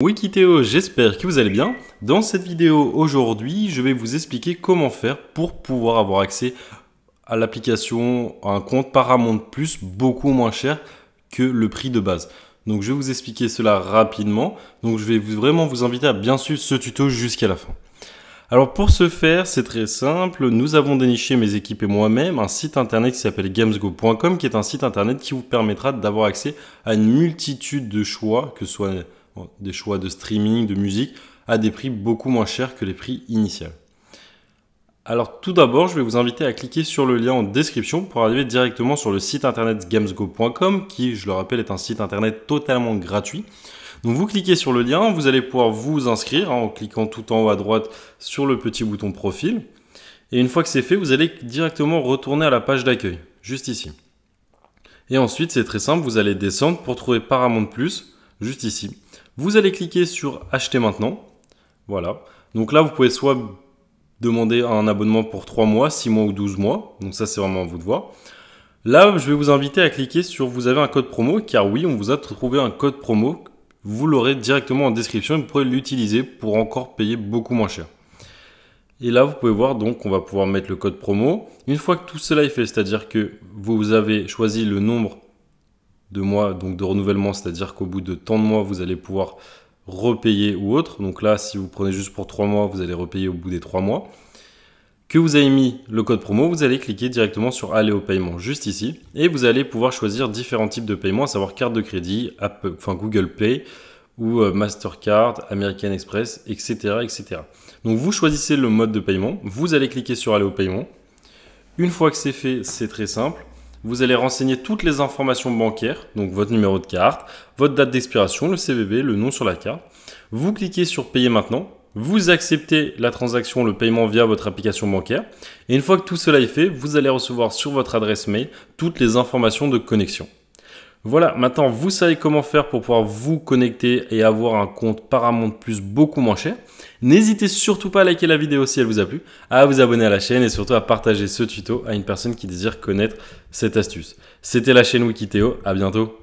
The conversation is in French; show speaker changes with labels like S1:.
S1: Wikiteo, j'espère que vous allez bien. Dans cette vidéo aujourd'hui, je vais vous expliquer comment faire pour pouvoir avoir accès à l'application, à un compte Paramount Plus beaucoup moins cher que le prix de base. Donc je vais vous expliquer cela rapidement. Donc je vais vraiment vous inviter à bien suivre ce tuto jusqu'à la fin. Alors pour ce faire, c'est très simple. Nous avons déniché mes équipes et moi-même un site internet qui s'appelle gamesgo.com qui est un site internet qui vous permettra d'avoir accès à une multitude de choix, que ce soit des choix de streaming, de musique, à des prix beaucoup moins chers que les prix initiaux. Alors tout d'abord, je vais vous inviter à cliquer sur le lien en description pour arriver directement sur le site internet gamesgo.com qui, je le rappelle, est un site internet totalement gratuit. Donc vous cliquez sur le lien, vous allez pouvoir vous inscrire hein, en cliquant tout en haut à droite sur le petit bouton profil. Et une fois que c'est fait, vous allez directement retourner à la page d'accueil, juste ici. Et ensuite, c'est très simple, vous allez descendre pour trouver Paramount Plus, juste ici. Vous allez cliquer sur acheter maintenant. Voilà. Donc là, vous pouvez soit demander un abonnement pour 3 mois, 6 mois ou 12 mois. Donc ça, c'est vraiment à vous de voir. Là, je vais vous inviter à cliquer sur vous avez un code promo, car oui, on vous a trouvé un code promo. Vous l'aurez directement en description vous pourrez l'utiliser pour encore payer beaucoup moins cher. Et là, vous pouvez voir, donc, on va pouvoir mettre le code promo. Une fois que tout cela est fait, c'est-à-dire que vous avez choisi le nombre de mois, donc de renouvellement, c'est-à-dire qu'au bout de tant de mois, vous allez pouvoir repayer ou autre. Donc là, si vous prenez juste pour 3 mois, vous allez repayer au bout des 3 mois. Que vous avez mis le code promo, vous allez cliquer directement sur aller au paiement juste ici et vous allez pouvoir choisir différents types de paiements, à savoir carte de crédit, enfin Google Pay ou euh, Mastercard, American Express, etc., etc. Donc vous choisissez le mode de paiement, vous allez cliquer sur aller au paiement. Une fois que c'est fait, c'est très simple vous allez renseigner toutes les informations bancaires, donc votre numéro de carte, votre date d'expiration, le CVV, le nom sur la carte. Vous cliquez sur Payer maintenant, vous acceptez la transaction, le paiement via votre application bancaire. Et une fois que tout cela est fait, vous allez recevoir sur votre adresse mail toutes les informations de connexion. Voilà, maintenant vous savez comment faire pour pouvoir vous connecter et avoir un compte Paramount Plus beaucoup moins cher. N'hésitez surtout pas à liker la vidéo si elle vous a plu, à vous abonner à la chaîne et surtout à partager ce tuto à une personne qui désire connaître cette astuce. C'était la chaîne Wikiteo, à bientôt